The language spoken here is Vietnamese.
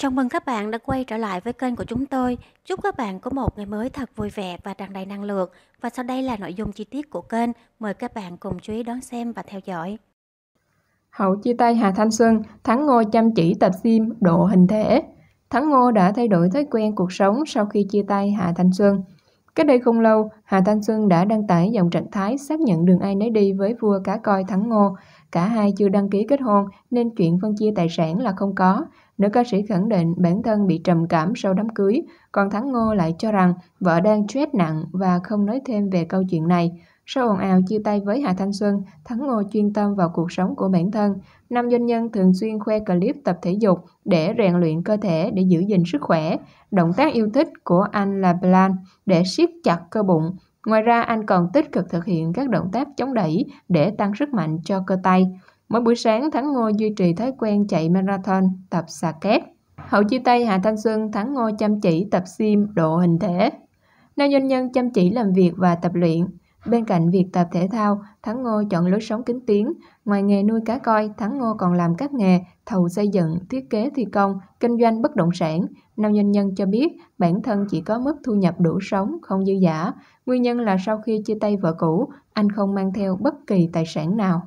Chào mừng các bạn đã quay trở lại với kênh của chúng tôi. Chúc các bạn có một ngày mới thật vui vẻ và tràn đầy năng lượng. Và sau đây là nội dung chi tiết của kênh. Mời các bạn cùng chú ý đón xem và theo dõi. Hậu chia tay Hà Thanh Xuân, Thắng Ngô chăm chỉ tập gym, độ hình thể. Thắng Ngô đã thay đổi thói quen cuộc sống sau khi chia tay Hà Thanh Xuân. Cách đây không lâu, Hà Thanh Xuân đã đăng tải dòng trạng thái xác nhận đường ai nấy đi với vua cá coi Thắng Ngô. Cả hai chưa đăng ký kết hôn nên chuyện phân chia tài sản là không có. Nữ ca sĩ khẳng định bản thân bị trầm cảm sau đám cưới, còn Thắng Ngô lại cho rằng vợ đang stress nặng và không nói thêm về câu chuyện này. Sau ồn ào chia tay với Hà Thanh Xuân, Thắng Ngô chuyên tâm vào cuộc sống của bản thân. Nam doanh nhân thường xuyên khoe clip tập thể dục để rèn luyện cơ thể để giữ gìn sức khỏe. Động tác yêu thích của anh là plan để siết chặt cơ bụng. Ngoài ra, anh còn tích cực thực hiện các động tác chống đẩy để tăng sức mạnh cho cơ tay. Mỗi buổi sáng, Thắng Ngô duy trì thói quen chạy marathon, tập xà kép. Hậu chia tay Hà Thanh Xuân, Thắng Ngô chăm chỉ tập sim độ hình thể. Nam doanh nhân chăm chỉ làm việc và tập luyện. Bên cạnh việc tập thể thao, Thắng Ngô chọn lối sống kính tiếng. Ngoài nghề nuôi cá coi, Thắng Ngô còn làm các nghề thầu xây dựng, thiết kế thi công, kinh doanh bất động sản. Nam doanh nhân cho biết bản thân chỉ có mức thu nhập đủ sống, không dư giả. Nguyên nhân là sau khi chia tay vợ cũ, anh không mang theo bất kỳ tài sản nào.